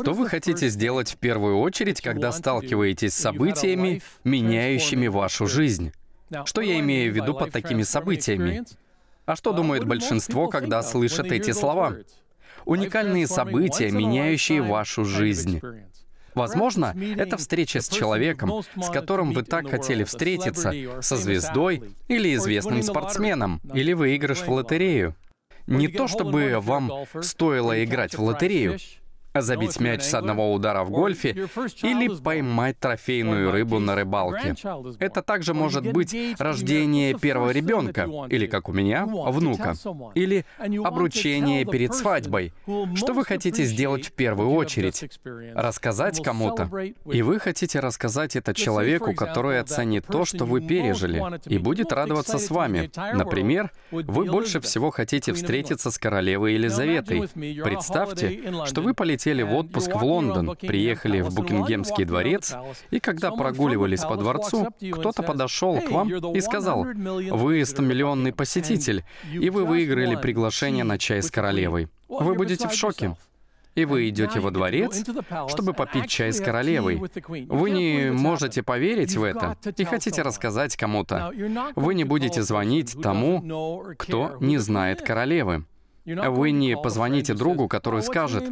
Что вы хотите сделать в первую очередь, когда сталкиваетесь с событиями, меняющими вашу жизнь? Что я имею в виду под такими событиями? А что uh, думает большинство, когда слышат эти слова? Уникальные события, меняющие вашу жизнь. Возможно, это встреча с человеком, с которым вы так хотели встретиться, со звездой или известным спортсменом, или выигрыш в лотерею. Не то чтобы вам стоило играть в лотерею, забить мяч с одного удара в гольфе или поймать трофейную рыбу на рыбалке. Это также может быть рождение первого ребенка, или, как у меня, внука, или обручение перед свадьбой. Что вы хотите сделать в первую очередь? Рассказать кому-то. И вы хотите рассказать это человеку, который оценит то, что вы пережили, и будет радоваться с вами. Например, вы больше всего хотите встретиться с королевой Елизаветой. Представьте, что вы полетите улетели в отпуск в Лондон, приехали в Букингемский дворец, и когда прогуливались по дворцу, кто-то подошел к вам и сказал, «Вы 100-миллионный посетитель, и вы выиграли приглашение на чай с королевой». Вы будете в шоке. И вы идете во дворец, чтобы попить чай с королевой. Вы не можете поверить в это и хотите рассказать кому-то. Вы не будете звонить тому, кто не знает королевы. Вы не позвоните другу, который скажет,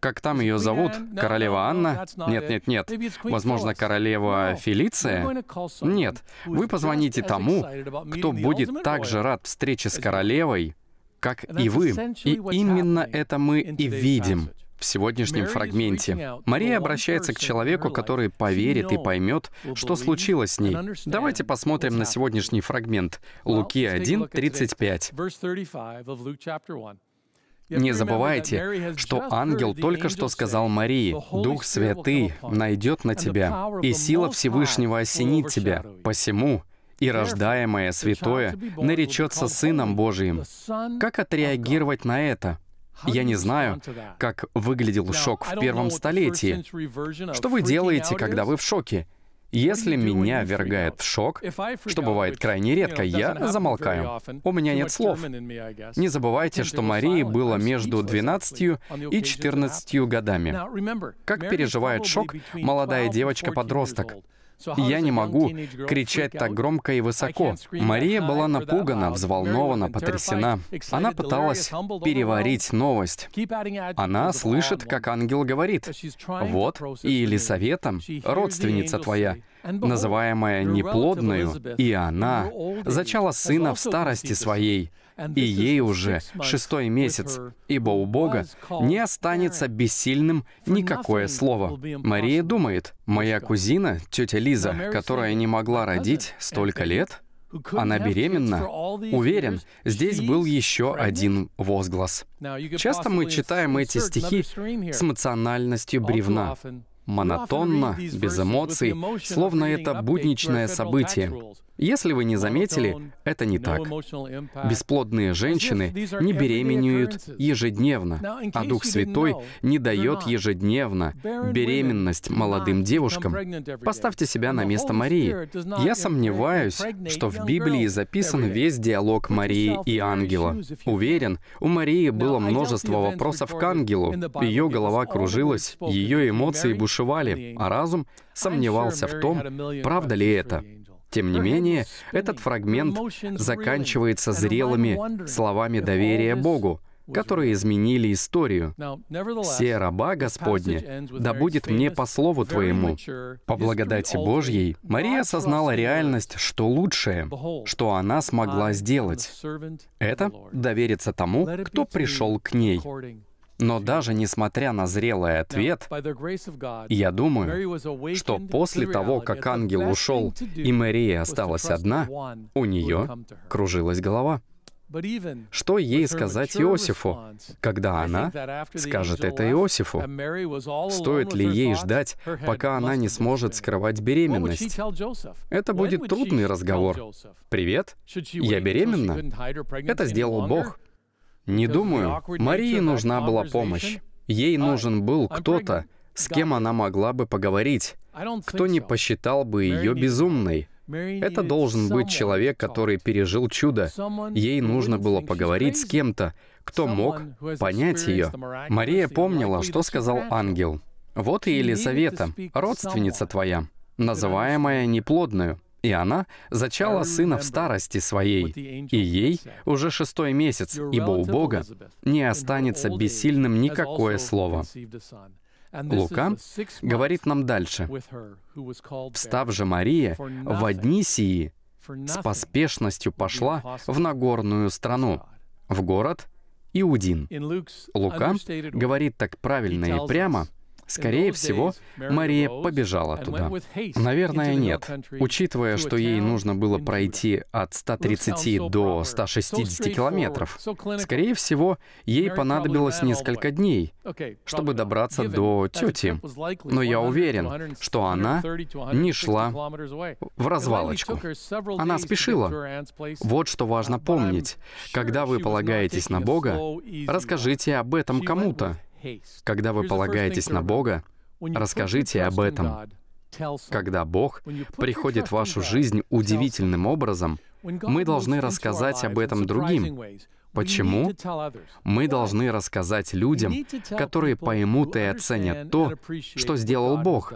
как там ее зовут, королева Анна? Нет, нет, нет. Возможно, королева Фелиция? Нет. Вы позвоните тому, кто будет так же рад встрече с королевой, как и вы. И именно это мы и видим в сегодняшнем фрагменте. Мария обращается к человеку, который поверит и поймет, что случилось с ней. Давайте посмотрим на сегодняшний фрагмент. Луки 1, 35. Не забывайте, что ангел только что сказал Марии, «Дух Святый найдет на тебя, и сила Всевышнего осенит тебя, посему и рождаемое святое наречется Сыном Божиим». Как отреагировать на это? Я не знаю, как выглядел шок в первом столетии. Что вы делаете, когда вы в шоке? Если меня вергает в шок, что бывает крайне редко, я замолкаю. У меня нет слов. Не забывайте, что Марии было между 12 и 14 годами. Как переживает шок молодая девочка-подросток? Я не могу кричать так громко и высоко. Мария была напугана, взволнована, потрясена. Она пыталась переварить новость. Она слышит, как ангел говорит, «Вот, и Елисавета, родственница твоя, называемая неплодную, и она зачала сына в старости своей, и ей уже шестой месяц, ибо у Бога не останется бессильным никакое слово. Мария думает, моя кузина, тетя Лиза, которая не могла родить столько лет, она беременна? Уверен, здесь был еще один возглас. Часто мы читаем эти стихи с эмоциональностью бревна монотонно, без эмоций, словно это будничное событие. Если вы не заметили, это не так. Бесплодные женщины не беременеют ежедневно, а Дух Святой не дает ежедневно беременность молодым девушкам. Поставьте себя на место Марии. Я сомневаюсь, что в Библии записан весь диалог Марии и ангела. Уверен, у Марии было множество вопросов к ангелу. Ее голова кружилась, ее эмоции бушевали, бушевали, а разум сомневался в том, правда ли это. Тем не менее, этот фрагмент заканчивается зрелыми словами доверия Богу, которые изменили историю. Все раба Господня, да будет мне по слову Твоему». По благодати Божьей Мария осознала реальность, что лучшее, что она смогла сделать, это довериться тому, кто пришел к ней. Но даже несмотря на зрелый ответ, я думаю, что после того, как ангел ушел и Мария осталась одна, у нее кружилась голова. Что ей сказать Иосифу, когда она скажет это Иосифу? Стоит ли ей ждать, пока она не сможет скрывать беременность? Это будет трудный разговор. «Привет, я беременна?» Это сделал Бог. Не думаю. Марии нужна была помощь. Ей нужен был кто-то, с кем она могла бы поговорить, кто не посчитал бы ее безумной. Это должен быть человек, который пережил чудо. Ей нужно было поговорить с кем-то, кто мог понять ее. Мария помнила, что сказал ангел. «Вот и Елизавета, родственница твоя, называемая неплодную». И она зачала сына в старости своей, и ей уже шестой месяц, ибо у Бога не останется бессильным никакое слово. Лука говорит нам дальше. «Встав же Мария в одни сии, с поспешностью пошла в Нагорную страну, в город Иудин». Лука говорит так правильно и прямо — Скорее всего, Мария побежала туда. Наверное, нет. Учитывая, что ей нужно было пройти от 130 до 160 километров, скорее всего, ей понадобилось несколько дней, чтобы добраться до тети. Но я уверен, что она не шла в развалочку. Она спешила. Вот что важно помнить. Когда вы полагаетесь на Бога, расскажите об этом кому-то. Когда вы полагаетесь на Бога, расскажите об этом. Когда Бог приходит в вашу жизнь удивительным образом, мы должны рассказать об этом другим. Почему? Мы должны рассказать людям, которые поймут и оценят то, что сделал Бог,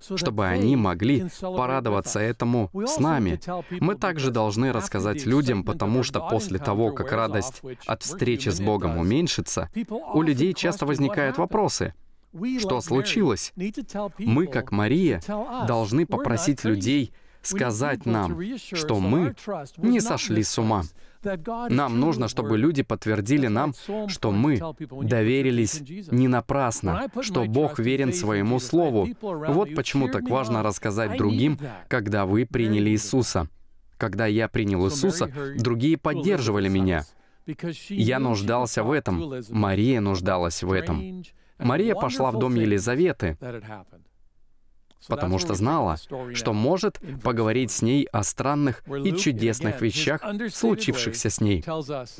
чтобы они могли порадоваться этому с нами. Мы также должны рассказать людям, потому что после того, как радость от встречи с Богом уменьшится, у людей часто возникают вопросы. Что случилось? Мы, как Мария, должны попросить людей сказать нам, что мы не сошли с ума. Нам нужно, чтобы люди подтвердили нам, что мы доверились не напрасно, что Бог верен своему Слову. Вот почему так важно рассказать другим, когда вы приняли Иисуса. Когда я принял Иисуса, другие поддерживали меня. Я нуждался в этом. Мария нуждалась в этом. Мария пошла в дом Елизаветы потому что знала, что может поговорить с ней о странных и чудесных вещах, случившихся с ней.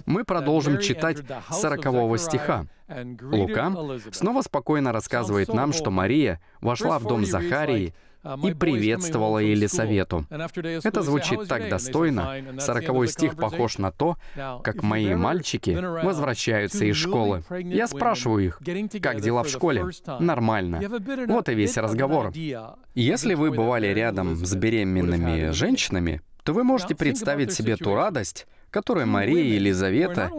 Мы продолжим читать 40 стиха. Лука снова спокойно рассказывает нам, что Мария вошла в дом Захарии, а и приветствовала Елисавету. Это звучит так достойно. Сороковой стих похож на то, как мои мальчики возвращаются из школы. Я спрашиваю их, как дела в школе? Нормально. Вот и весь разговор. Если вы бывали рядом с беременными женщинами, то вы можете представить себе ту радость, которые Мария и Елизавета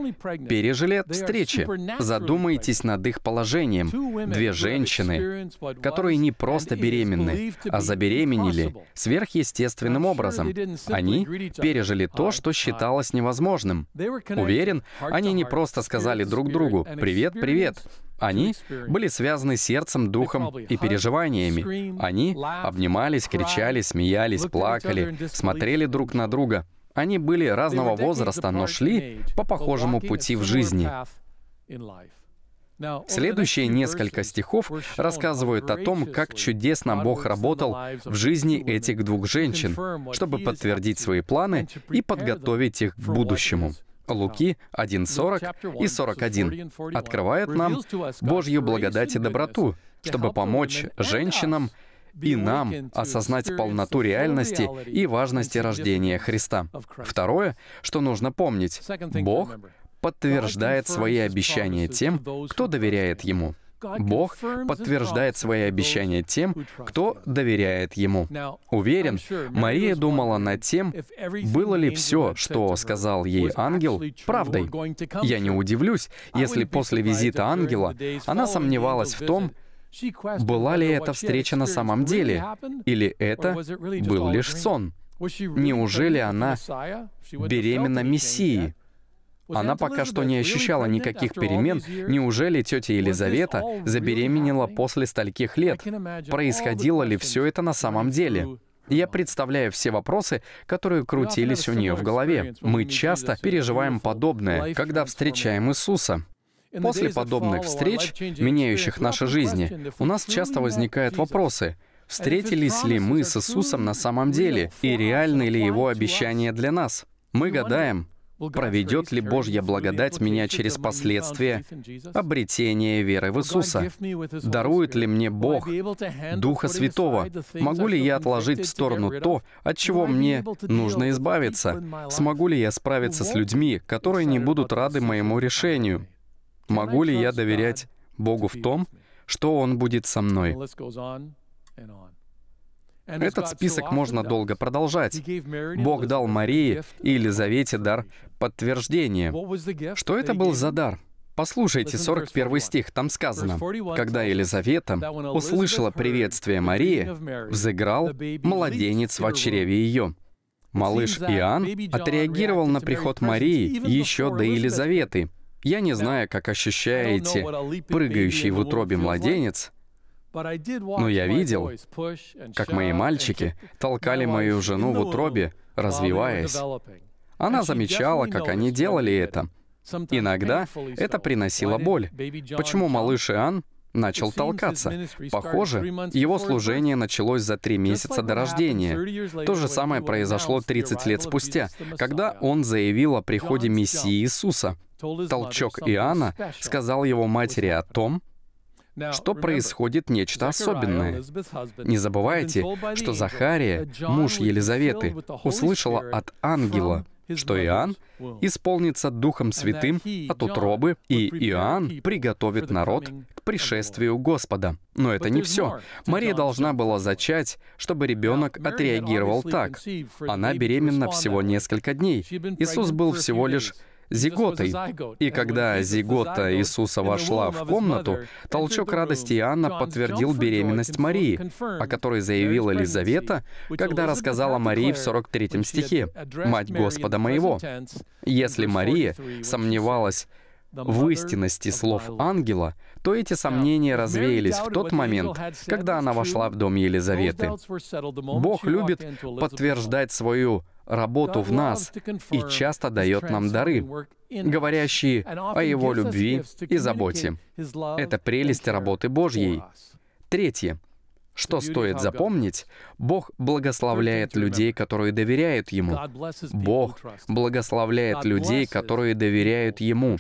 пережили встречи. Задумайтесь над их положением. Две женщины, которые не просто беременны, а забеременели сверхъестественным образом. Они пережили то, что считалось невозможным. Уверен, они не просто сказали друг другу «Привет, привет», они были связаны сердцем, духом и переживаниями. Они обнимались, кричали, смеялись, плакали, смотрели друг на друга — они были разного возраста, но шли по похожему пути в жизни. Следующие несколько стихов рассказывают о том, как чудесно Бог работал в жизни этих двух женщин, чтобы подтвердить свои планы и подготовить их к будущему. Луки 1.40 и 41 открывает нам Божью благодать и доброту, чтобы помочь женщинам и нам осознать полноту реальности и важности рождения Христа. Второе, что нужно помнить, Бог подтверждает свои обещания тем, кто доверяет Ему. Бог подтверждает свои обещания тем, кто доверяет Ему. Уверен, Мария думала над тем, было ли все, что сказал ей ангел, правдой. Я не удивлюсь, если после визита ангела она сомневалась в том, была ли эта встреча на самом деле, или это был лишь сон. Неужели она беременна Мессией? Она пока что не ощущала никаких перемен. Неужели тетя Елизавета забеременела после стольких лет? Происходило ли все это на самом деле? Я uh, представляю все вопросы, которые крутились у нее в голове. Мы часто переживаем подобное, когда встречаем Иисуса. После подобных встреч, меняющих ну, а наши жизни, у нас часто возникают вопросы. Встретились ли мы с Иисусом на самом деле, и реальны ли Его обещания для нас? Мы гадаем, проведет ли Божья благодать меня через последствия обретения веры в Иисуса? Дарует ли мне Бог Духа Святого? Могу ли я отложить в сторону то, от чего мне нужно избавиться? Смогу ли я справиться с людьми, которые не будут рады моему решению? Могу ли я доверять Богу в том, что Он будет со мной? Этот список можно долго продолжать. Бог дал Марии и Елизавете дар подтверждения. Что это был за дар? Послушайте 41 стих, там сказано, «Когда Елизавета услышала приветствие Марии, взыграл младенец в очреве ее». Малыш Иоанн отреагировал на приход Марии еще до Елизаветы, я не знаю, как ощущаете прыгающий в утробе младенец, но я видел, как мои мальчики толкали мою жену в утробе, развиваясь. Она замечала, как они делали это. Иногда это приносило боль. Почему малыш Иоанн начал толкаться. Похоже, его служение началось за три месяца до рождения. То же самое произошло 30 лет спустя, когда он заявил о приходе Мессии Иисуса. Толчок Иоанна сказал его матери о том, что происходит нечто особенное. Не забывайте, что Захария, муж Елизаветы, услышала от ангела, что Иоанн исполнится Духом Святым от утробы, и Иоанн приготовит народ к пришествию Господа. Но это не все. Мария должна была зачать, чтобы ребенок отреагировал так. Она беременна всего несколько дней. Иисус был всего лишь зиготой. И когда зигота Иисуса вошла в комнату, толчок радости Иоанна подтвердил беременность Марии, о которой заявила Елизавета, когда рассказала Марии в 43 стихе «Мать Господа моего». Если Мария сомневалась, в истинности слов ангела, то эти сомнения развеялись в тот момент, когда она вошла в дом Елизаветы. Бог любит подтверждать свою работу в нас и часто дает нам дары, говорящие о Его любви и заботе. Это прелесть работы Божьей. Третье. Что стоит запомнить? Бог благословляет людей, которые доверяют Ему. Бог благословляет людей, которые доверяют Ему.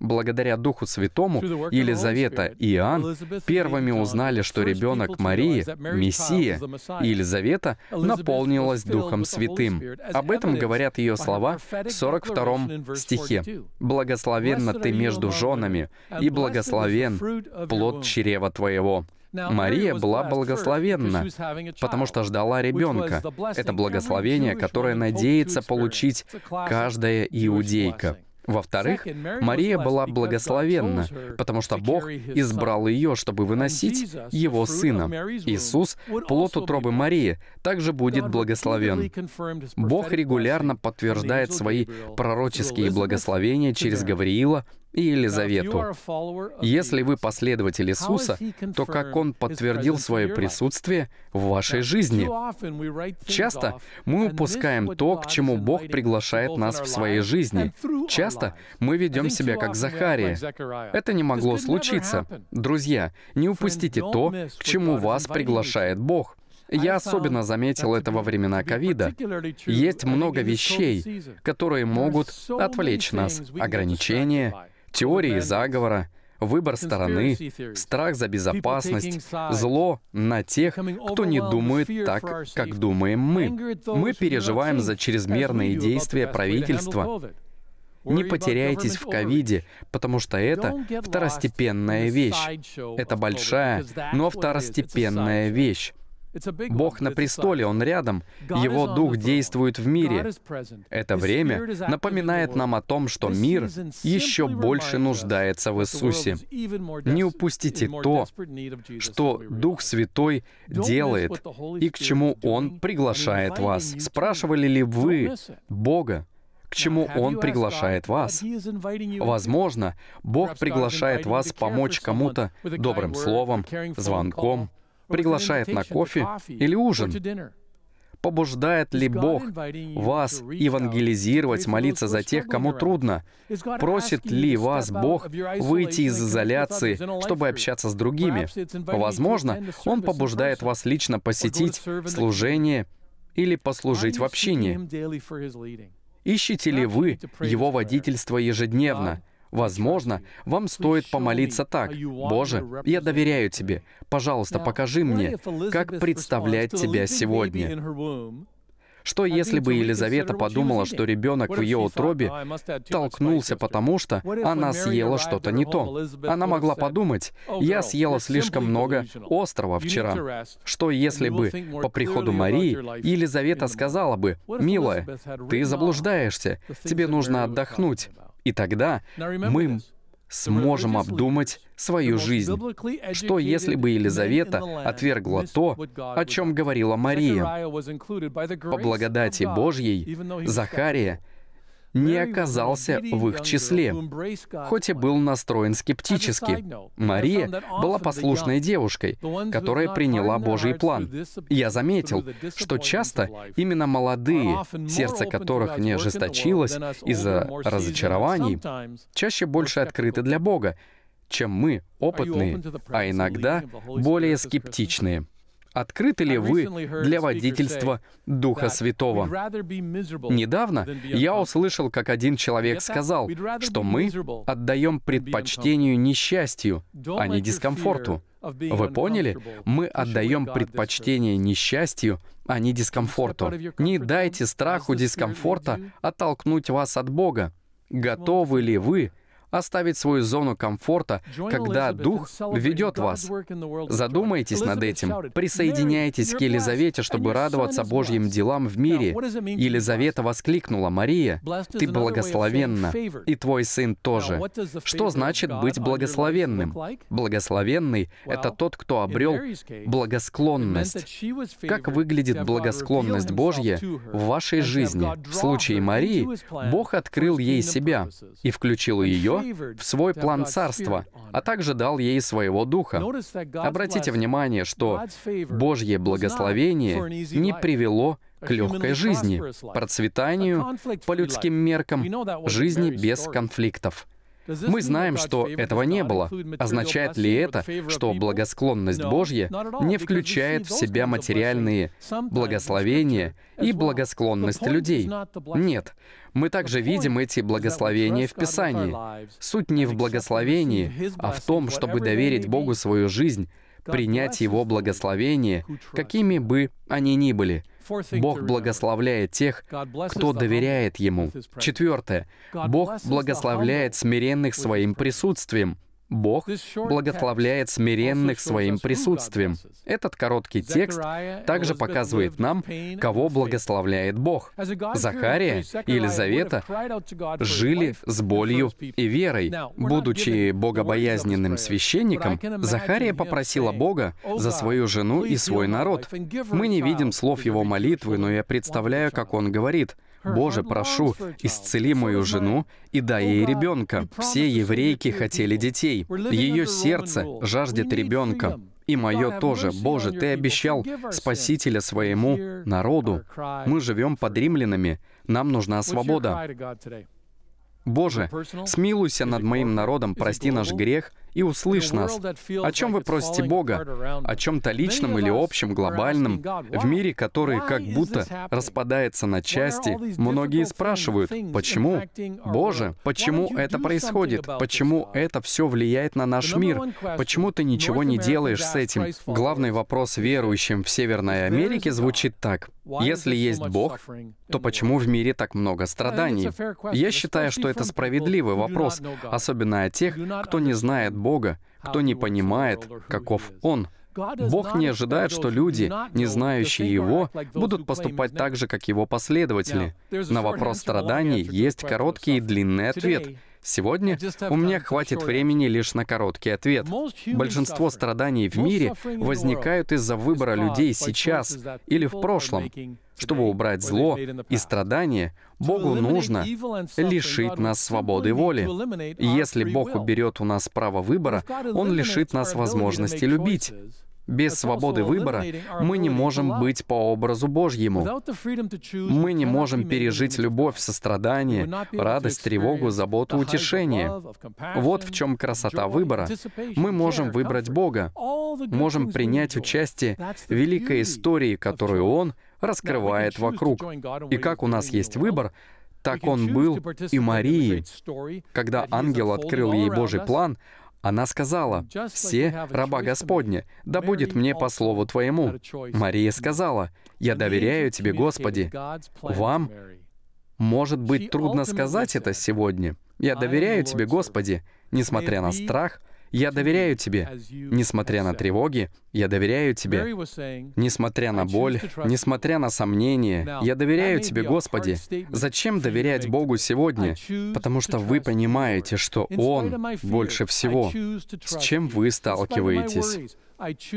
Благодаря Духу Святому Елизавета и Иоанн первыми узнали, что ребенок Марии — Мессия, и Елизавета наполнилась Духом Святым. Об этом говорят ее слова в 42 стихе. «Благословенна ты между женами, и благословен плод чрева твоего». Мария была благословенна, потому что ждала ребенка. Это благословение, которое надеется получить каждая иудейка. Во-вторых, Мария была благословенна, потому что Бог избрал ее, чтобы выносить его сына. Иисус, плод утробы Марии, также будет благословен. Бог регулярно подтверждает свои пророческие благословения через Гавриила и Елизавету. Если вы последователь Иисуса, то как Он подтвердил свое присутствие в вашей жизни? Часто мы упускаем то, к чему Бог приглашает нас в своей жизни. Часто мы ведем себя как Захария. Это не могло случиться. Друзья, не упустите то, к чему вас приглашает Бог. Я особенно заметил это во времена ковида. Есть много вещей, которые могут отвлечь нас. Ограничения, теории заговора, выбор стороны, страх за безопасность, зло на тех, кто не думает так, как думаем мы. Мы переживаем за чрезмерные действия правительства. Не потеряйтесь в ковиде, потому что это второстепенная вещь. Это большая, но второстепенная вещь. Бог на престоле, Он рядом. Его Дух действует в мире. Это время напоминает нам о том, что мир еще больше нуждается в Иисусе. Не упустите то, что Дух Святой делает и к чему Он приглашает вас. Спрашивали ли вы Бога, к чему Он приглашает вас. Возможно, Бог приглашает вас помочь кому-то добрым словом, звонком, приглашает на кофе или ужин? Побуждает ли Бог вас евангелизировать, молиться за тех, кому трудно? Просит ли вас Бог выйти из изоляции, чтобы общаться с другими? Возможно, Он побуждает вас лично посетить служение или послужить в общине. Ищете ли вы Его водительство ежедневно? Возможно, вам стоит помолиться так. «Боже, я доверяю Тебе. Пожалуйста, покажи мне, как представлять Тебя сегодня». Что если бы Елизавета подумала, что ребенок в ее утробе oh, толкнулся потому, что она съела что-то не то? Она могла подумать, oh, я съела слишком много острова вчера. Что если бы по приходу Марии Елизавета сказала бы, «Милая, ты заблуждаешься, тебе нужно отдохнуть». И тогда мы сможем обдумать свою жизнь. Что если бы Елизавета отвергла то, о чем говорила Мария? По благодати Божьей Захария — не оказался в их числе, хоть и был настроен скептически. Мария была послушной девушкой, которая приняла Божий план. Я заметил, что часто именно молодые, сердце которых не ожесточилось из-за разочарований, чаще больше открыты для Бога, чем мы, опытные, а иногда более скептичные открыты ли вы для водительства Духа Святого? Недавно я услышал, как один человек сказал, что мы отдаем предпочтению несчастью, а не дискомфорту. Вы поняли? Мы отдаем предпочтение несчастью, а не дискомфорту. Не дайте страху дискомфорта оттолкнуть вас от Бога. Готовы ли вы оставить свою зону комфорта, когда Дух ведет вас. Задумайтесь над этим. Присоединяйтесь к Елизавете, чтобы радоваться Божьим делам в мире. Елизавета воскликнула, «Мария, ты благословенна, и твой сын тоже». Что значит быть благословенным? Благословенный — это тот, кто обрел благосклонность. Как выглядит благосклонность Божья в вашей жизни? В случае Марии Бог открыл ей себя и включил ее в свой план царства, а также дал ей своего духа. Обратите внимание, что Божье благословение не привело к легкой жизни, процветанию, по людским меркам, жизни без конфликтов. Мы знаем, что этого не было. Означает ли это, что благосклонность Божья не включает в себя материальные благословения и благосклонность людей? Нет. Мы также видим эти благословения в Писании. Суть не в благословении, а в том, чтобы доверить Богу свою жизнь, принять Его благословение, какими бы они ни были — Бог благословляет тех, кто доверяет Ему. Четвертое. Бог благословляет смиренных своим присутствием. Бог благословляет смиренных своим присутствием. Этот короткий текст также показывает нам, кого благословляет Бог. Захария и Елизавета жили с болью и верой. Будучи богобоязненным священником, Захария попросила Бога oh за свою жену и свой народ. Мы не видим слов его молитвы, но я представляю, как он говорит — «Боже, прошу, исцели мою жену и дай ей ребенка». Все еврейки хотели детей. Ее сердце жаждет ребенка. И мое тоже. Боже, Ты обещал Спасителя своему народу. Мы живем под римлянами. Нам нужна свобода. Боже, смилуйся над моим народом, прости наш грех — и услышь нас. О чем вы просите Бога? О чем-то личном или общем, глобальном, в мире, который как будто распадается на части. Многие спрашивают, почему? Боже, почему это происходит? Почему это все влияет на наш мир? Почему ты ничего не делаешь с этим? Главный вопрос верующим в Северной Америке звучит так. Если есть Бог, то почему в мире так много страданий? Я считаю, что это справедливый вопрос, особенно о тех, кто не знает Бога, кто не понимает, каков Он. Бог не ожидает, что люди, не знающие Его, будут поступать так же, как Его последователи. На вопрос страданий есть короткий и длинный ответ — Сегодня ну, у меня хватит времени лишь на короткий ответ. Большинство страданий в мире возникают из-за выбора людей сейчас или в прошлом. Чтобы убрать зло и страдания, Богу нужно лишить нас свободы воли. если Бог уберет у нас право выбора, Он лишит нас возможности любить. Без свободы выбора мы не можем быть по образу Божьему. Мы не можем пережить любовь, сострадание, радость, тревогу, заботу, утешение. Вот в чем красота выбора. Мы можем выбрать Бога, можем принять участие в великой истории, которую Он раскрывает вокруг. И как у нас есть выбор, так он был и Марии. Когда ангел открыл ей Божий план, она сказала, «Все раба Господня, да будет мне по слову Твоему». Мария сказала, «Я доверяю Тебе, Господи». Вам может быть трудно сказать это сегодня. «Я доверяю Тебе, Господи», несмотря на страх — я доверяю тебе, несмотря на тревоги, я доверяю тебе, несмотря на боль, несмотря на сомнения, я доверяю тебе, Господи. Зачем доверять Богу сегодня? Потому что вы понимаете, что Он больше всего. С чем вы сталкиваетесь?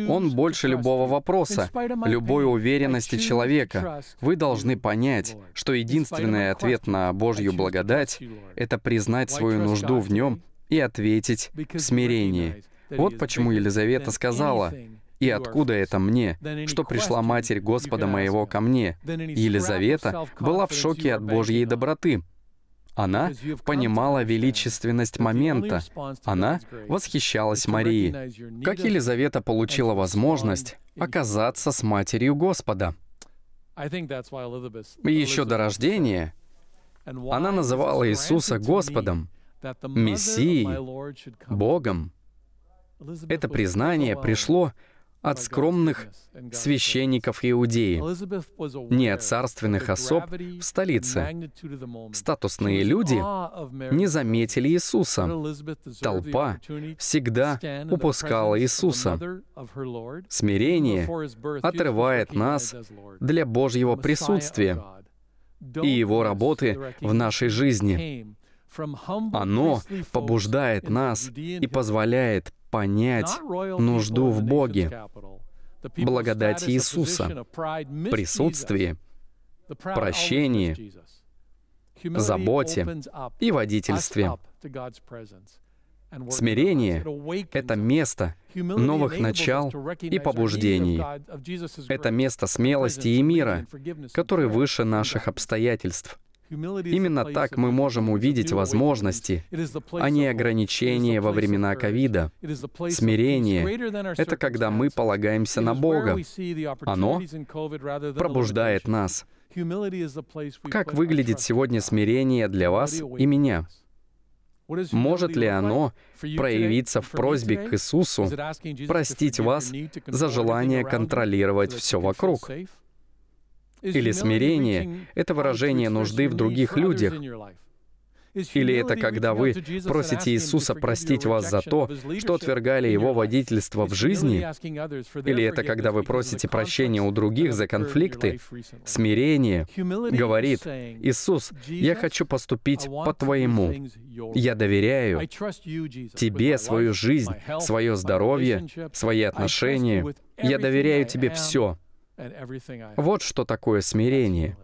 Он больше любого вопроса, любой уверенности человека. Вы должны понять, что единственный ответ на Божью благодать — это признать свою нужду в Нем и ответить в смирении. Вот почему Елизавета сказала, «И откуда это мне, что пришла Матерь Господа моего ко мне?» Елизавета была в шоке от Божьей доброты. Она понимала величественность момента. Она восхищалась Марией. Как Елизавета получила возможность оказаться с Матерью Господа? Еще до рождения она называла Иисуса Господом, Мессией, Богом. Это признание пришло от скромных священников Иудеи, не от царственных особ в столице. Статусные люди не заметили Иисуса. Толпа всегда упускала Иисуса. Смирение отрывает нас для Божьего присутствия и Его работы в нашей жизни. Оно побуждает нас и позволяет понять нужду в Боге, благодати Иисуса, присутствии, прощении, заботе и водительстве. Смирение — это место новых начал и побуждений. Это место смелости и мира, который выше наших обстоятельств. Именно так мы можем увидеть возможности, а не ограничения во времена ковида. Смирение — это когда мы полагаемся на Бога. Оно пробуждает нас. Как выглядит сегодня смирение для вас и меня? Может ли оно проявиться в просьбе к Иисусу простить вас за желание контролировать все вокруг? Или смирение — это выражение нужды в других людях. Или это когда вы просите Иисуса простить вас за то, что отвергали Его водительство в жизни? Или это когда вы просите прощения у других за конфликты? Смирение говорит, «Иисус, я хочу поступить по-твоему. Я доверяю тебе свою жизнь, свое здоровье, свои отношения. Я доверяю тебе все». Вот что такое смирение.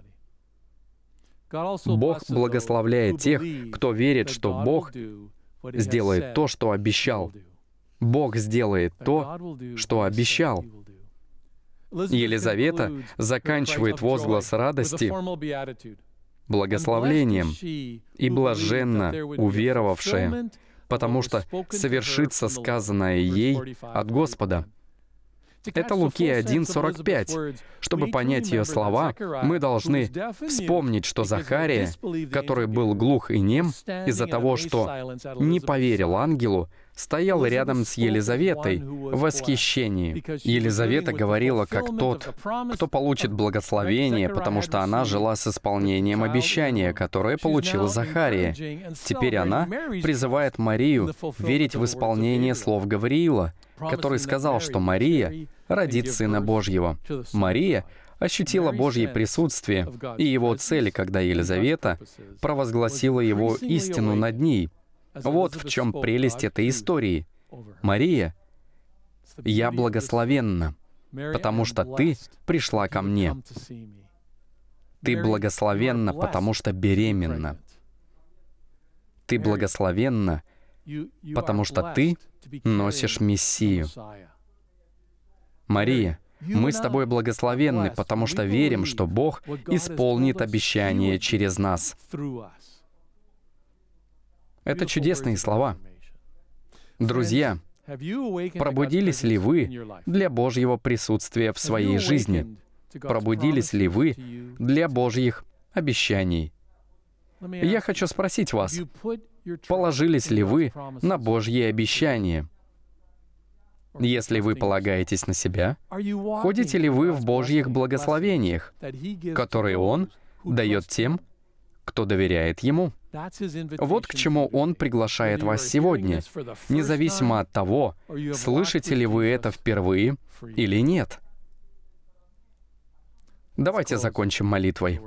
Бог благословляет тех, кто верит, что Бог сделает то, что обещал. Бог сделает то, что обещал. Елизавета заканчивает возглас радости благословлением и блаженно уверовавшая, потому что совершится сказанное ей от Господа. Это Луки 1.45. Чтобы понять ее слова, мы должны вспомнить, что Захария, который был глух и нем из-за того, что не поверил ангелу, стоял рядом с Елизаветой в восхищении. Елизавета говорила, как тот, кто получит благословение, потому что она жила с исполнением обещания, которое получила Захария. Теперь она призывает Марию верить в исполнение слов Гавриила, который сказал, что Мария родит Сына Божьего. Мария ощутила Божье присутствие и его цель, когда Елизавета провозгласила его истину над ней — вот в чем прелесть этой истории. Мария, я благословенна, потому что ты пришла ко мне. Ты благословенна, потому что беременна. Ты благословенна, потому что ты носишь Мессию. Мария, мы с тобой благословенны, потому что верим, что Бог исполнит обещание через нас. Это чудесные слова. Друзья, пробудились ли вы для Божьего присутствия в своей жизни? Пробудились ли вы для Божьих обещаний? Я хочу спросить вас, положились ли вы на Божьи обещания? Если вы полагаетесь на себя, ходите ли вы в Божьих благословениях, которые Он дает тем, кто доверяет Ему? Вот к чему Он приглашает вас сегодня, независимо от того, слышите ли вы это впервые или нет. Давайте закончим молитвой.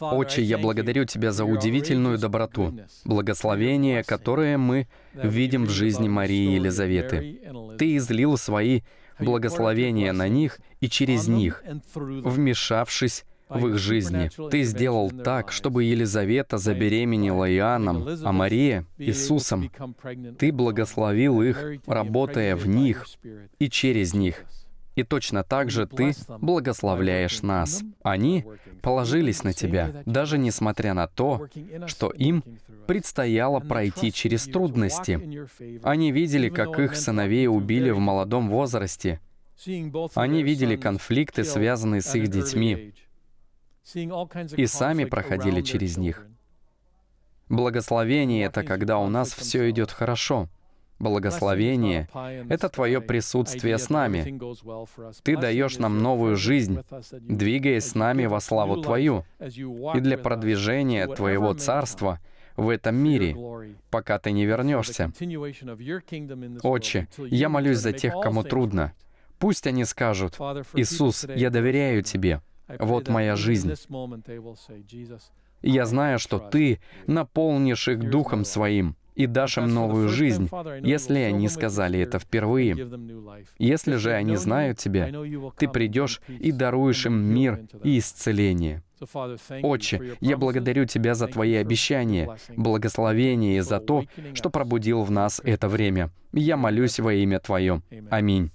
Отче, я благодарю Тебя за удивительную доброту, благословение, которое мы видим в жизни Марии и Елизаветы. Ты излил свои благословения на них и через них, вмешавшись в их жизни. Ты сделал так, чтобы Елизавета забеременела Иоанном, а Мария — Иисусом. Ты благословил их, работая в них и через них. И точно так же ты благословляешь нас. Они положились на тебя, даже несмотря на то, что им предстояло пройти через трудности. Они видели, как их сыновей убили в молодом возрасте. Они видели конфликты, связанные с их детьми и сами проходили через них. Благословение — это когда у нас все идет хорошо. Благословение — это твое присутствие с нами. Ты даешь нам новую жизнь, двигаясь с нами во славу Твою и для продвижения Твоего Царства — в этом мире, пока ты не вернешься. Отче, я молюсь за тех, кому трудно. Пусть они скажут, «Иисус, я доверяю Тебе». «Вот моя жизнь». я знаю, что Ты наполнишь их Духом Своим и дашь им новую жизнь, если они сказали это впервые. Если же они знают Тебя, Ты придешь и даруешь им мир и исцеление. Отче, я благодарю Тебя за Твои обещания, благословение и за то, что пробудил в нас это время. Я молюсь во имя Твое. Аминь.